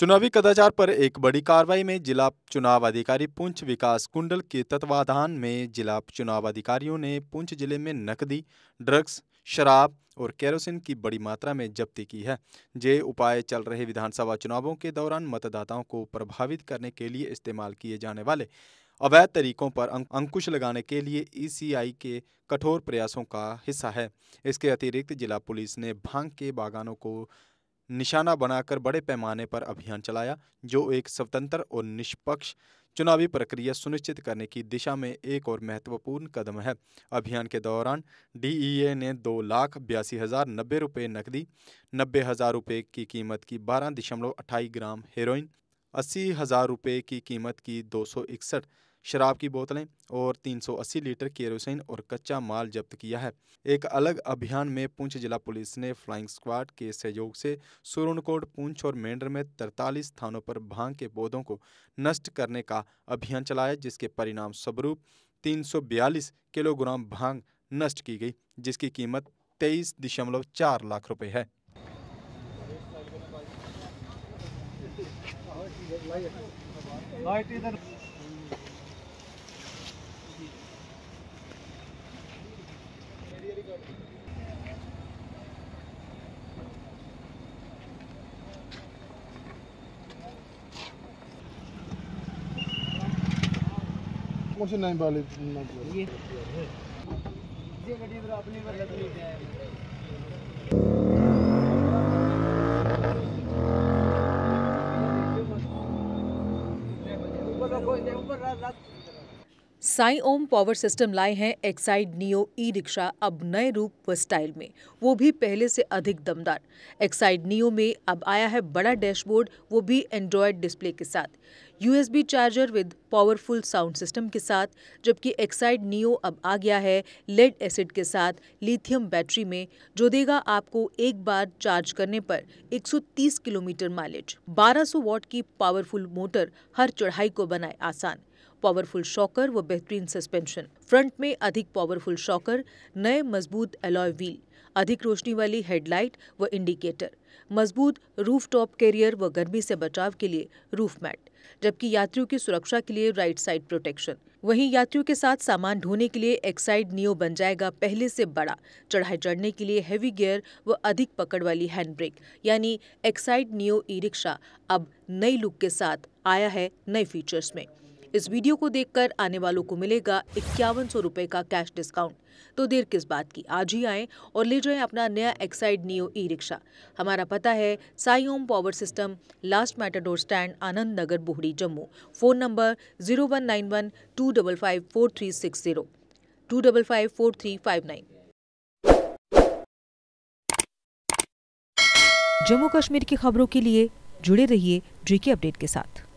चुनावी कदाचार पर एक बड़ी कार्रवाई में जिला चुनाव अधिकारी पुंछ विकास कुंडल के तत्वाधान में जिला चुनाव अधिकारियों ने पुंछ जिले में नकदी ड्रग्स शराब और केरोसिन की बड़ी मात्रा में जब्ती की है जे उपाय चल रहे विधानसभा चुनावों के दौरान मतदाताओं को प्रभावित करने के लिए इस्तेमाल किए जाने वाले अवैध तरीकों पर अं-, अंकुश लगाने के लिए ईसीआई के कठोर प्रयासों का हिस्सा है इसके अतिरिक्त जिला पुलिस ने भांग के बागानों को निशाना बनाकर बड़े पैमाने पर अभियान चलाया जो एक स्वतंत्र और निष्पक्ष चुनावी प्रक्रिया सुनिश्चित करने की दिशा में एक और महत्वपूर्ण कदम है अभियान के दौरान डीईए ने दो लाख बयासी हज़ार नब्बे रुपये नकदी नब्बे हज़ार रुपये की कीमत की बारह दशमलव अट्ठाई ग्राम हेरोइन अस्सी हज़ार रुपये की कीमत की दो सौ इकसठ शराब की बोतलें और 380 लीटर केरोसिन और कच्चा माल जब्त किया है एक अलग अभियान में पुंछ जिला पुलिस ने फ्लाइंग स्क्वाड के सहयोग से सुरनकोट पुंछ और मेंढर में तरतालीस स्थानों पर भांग के पौधों को नष्ट करने का अभियान चलाया जिसके परिणाम स्वरूप तीन किलोग्राम भांग नष्ट की गई जिसकी कीमत तेईस दशमलव चार लाख रुपए है लाइट इधर कौन सी नाइन ये अपनी पर साई ओम पावर सिस्टम लाए हैं एक्साइड नियो ई रिक्शा अब नए रूप व स्टाइल में वो भी पहले से अधिक दमदार एक्साइड नियो में अब आया है बड़ा डैशबोर्ड वो भी एंड्रॉयड डिस्प्ले के साथ USB charger with powerful sound system के साथ जबकि एक्साइड नियो अब आ गया है लेड एसिड के साथ लिथियम बैटरी में जो देगा आपको एक बार चार्ज करने पर 130 किलोमीटर माइलेज 1200 वॉट की पावरफुल मोटर हर चढ़ाई को बनाए आसान पावरफुल शॉकर व बेहतरीन सस्पेंशन फ्रंट में अधिक पावरफुल शॉकर नए मजबूत एलॉय व्हील अधिक रोशनी वाली हेडलाइट व इंडिकेटर मजबूत रूफ टॉप कैरियर व गर्मी से बचाव के लिए रूफ मैट जबकि यात्रियों की सुरक्षा के लिए राइट साइड प्रोटेक्शन वहीं यात्रियों के साथ सामान ढोने के लिए एक्साइड नियो बन जाएगा पहले से बड़ा चढ़ाई चढ़ने के लिए हैवी गियर व अधिक पकड़ वाली हैंड ब्रेक यानी एक्साइड नियो ई रिक्शा अब नई लुक के साथ आया है नए फीचर्स में इस वीडियो को देखकर आने वालों को मिलेगा इक्यावन सौ रूपए का कैश डिस्काउंट तो देर किस बात की आज ही आएं और ले जाएं अपना नया एक्साइड नियो ई रिक्शा हमारा पता है Sai Om power system last matador stand Anand Nagar Buhri Jammu phone number zero one nine one two double five four three six zero two double five four three five nine Jammu Kashmir की खबरों के लिए जुड़े रहिए जी अपडेट के साथ